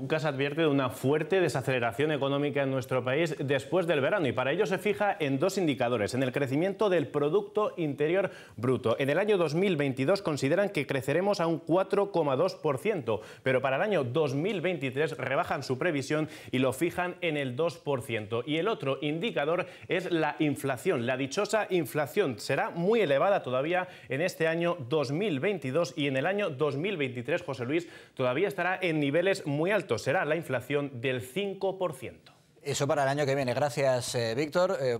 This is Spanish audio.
Lucas advierte de una fuerte desaceleración económica en nuestro país después del verano y para ello se fija en dos indicadores, en el crecimiento del Producto Interior Bruto. En el año 2022 consideran que creceremos a un 4,2%, pero para el año 2023 rebajan su previsión y lo fijan en el 2%. Y el otro indicador es la inflación, la dichosa inflación. Será muy elevada todavía en este año 2022 y en el año 2023, José Luis, todavía estará en niveles muy altos será la inflación del 5%. Eso para el año que viene. Gracias, eh, Víctor. Eh,